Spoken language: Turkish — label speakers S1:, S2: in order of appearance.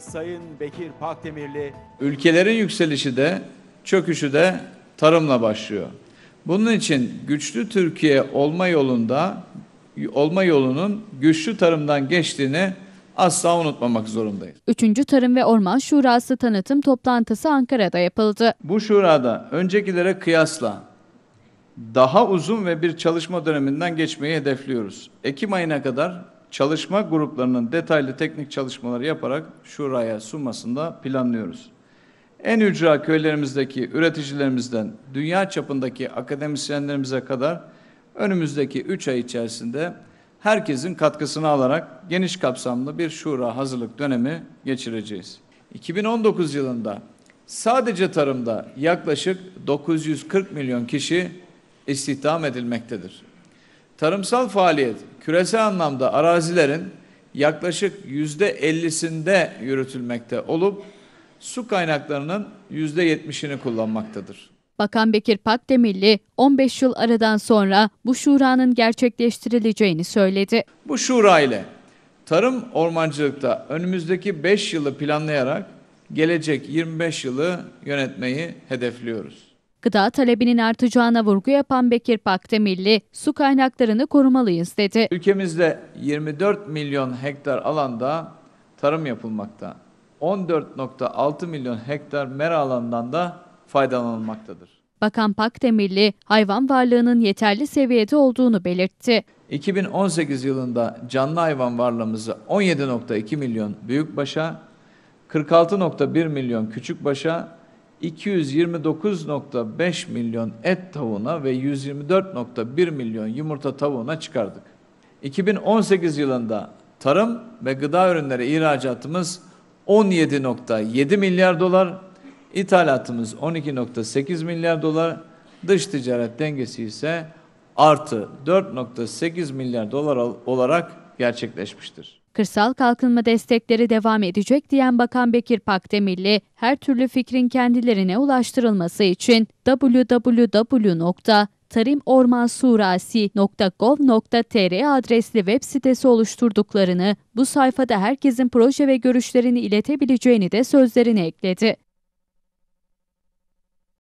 S1: Sayın Bekir Pakdemirli Ülkelerin yükselişi de çöküşü de tarımla başlıyor. Bunun için güçlü Türkiye olma yolunda olma yolunun güçlü tarımdan geçtiğini asla unutmamak zorundayız.
S2: Üçüncü Tarım ve Orman Şurası tanıtım toplantısı Ankara'da yapıldı.
S1: Bu şurada öncekilere kıyasla daha uzun ve bir çalışma döneminden geçmeyi hedefliyoruz. Ekim ayına kadar çalışma gruplarının detaylı teknik çalışmaları yaparak şuraya sunmasında planlıyoruz. En ücra köylerimizdeki üreticilerimizden dünya çapındaki akademisyenlerimize kadar önümüzdeki 3 ay içerisinde herkesin katkısını alarak geniş kapsamlı bir şura hazırlık dönemi geçireceğiz. 2019 yılında sadece tarımda yaklaşık 940 milyon kişi istihdam edilmektedir. Tarımsal faaliyet küresel anlamda arazilerin yaklaşık yüzde ellisinde yürütülmekte olup su kaynaklarının yüzde yetmişini kullanmaktadır.
S2: Bakan Bekir Pakdemirli 15 yıl aradan sonra bu şuranın gerçekleştirileceğini söyledi.
S1: Bu şura ile tarım ormancılıkta önümüzdeki 5 yılı planlayarak gelecek 25 yılı yönetmeyi hedefliyoruz.
S2: Gıda talebinin artacağına vurgu yapan Bekir Pakdemirli, su kaynaklarını korumalıyız dedi.
S1: Ülkemizde 24 milyon hektar alanda tarım yapılmakta. 14.6 milyon hektar mera alandan da faydalanılmaktadır.
S2: Bakan Pakdemirli hayvan varlığının yeterli seviyede olduğunu belirtti.
S1: 2018 yılında canlı hayvan varlığımızı 17.2 milyon büyükbaşa, 46.1 milyon küçükbaşa 229.5 milyon et tavuğuna ve 124.1 milyon yumurta tavuğuna çıkardık. 2018 yılında tarım ve gıda ürünleri ihracatımız 17.7 milyar dolar, ithalatımız 12.8 milyar dolar, dış ticaret dengesi ise artı 4.8 milyar dolar olarak gerçekleşmiştir.
S2: Kırsal kalkınma destekleri devam edecek diyen Bakan Bekir Pakdemirli, her türlü fikrin kendilerine ulaştırılması için www.tarimormansurasi.gov.tr adresli web sitesi oluşturduklarını, bu sayfada herkesin proje ve görüşlerini iletebileceğini de sözlerine ekledi.